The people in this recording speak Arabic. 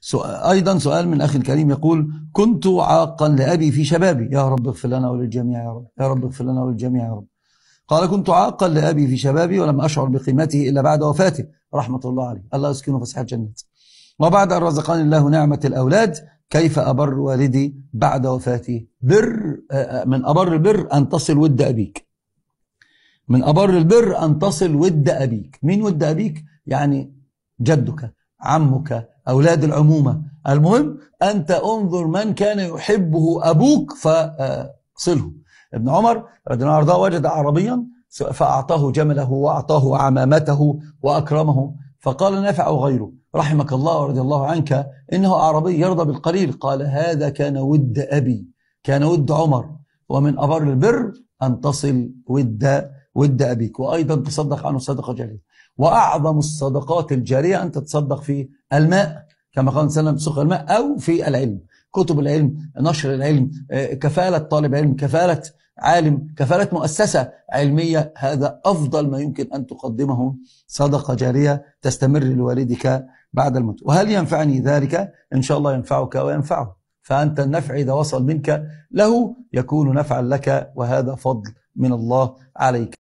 سؤال أيضا سؤال من اخي الكريم يقول كنت عاقا لأبي في شبابي يا رب اغفر لنا وللجميع يا رب يا رب اغفر لنا وللجميع يا رب قال كنت عاقا لأبي في شبابي ولم أشعر بقيمته إلا بعد وفاته رحمة الله عليه الله يسكنه فسحة جنته وبعد أن رزقني الله نعمة الأولاد كيف أبر والدي بعد وفاته بر آه، آه، من أبر البر أن تصل ود أبيك من أبر البر أن تصل ود أبيك مين ود أبيك؟ يعني جدك عمك أولاد العمومة المهم أنت انظر من كان يحبه أبوك فصله ابن عمر رضي الله عنه وجد أعرابيا فأعطاه جمله وأعطاه عمامته وأكرمه فقال نافع أو غيره رحمك الله ورضي الله عنك إنه أعرابي يرضى بالقليل قال هذا كان ود أبي كان ود عمر ومن أبر البر أن تصل ود ود أبيك وأيضا تصدق عنه صدقة جليلة وأعظم الصدقات الجارية أن تتصدق في الماء كما قال صلى الله عليه وسلم الماء أو في العلم كتب العلم نشر العلم آه، كفالة طالب علم كفالة عالم كفالة مؤسسة علمية هذا أفضل ما يمكن أن تقدمه صدقة جارية تستمر لوالدك بعد الموت وهل ينفعني ذلك إن شاء الله ينفعك وينفعه فأنت النفع إذا وصل منك له يكون نفعا لك وهذا فضل من الله عليك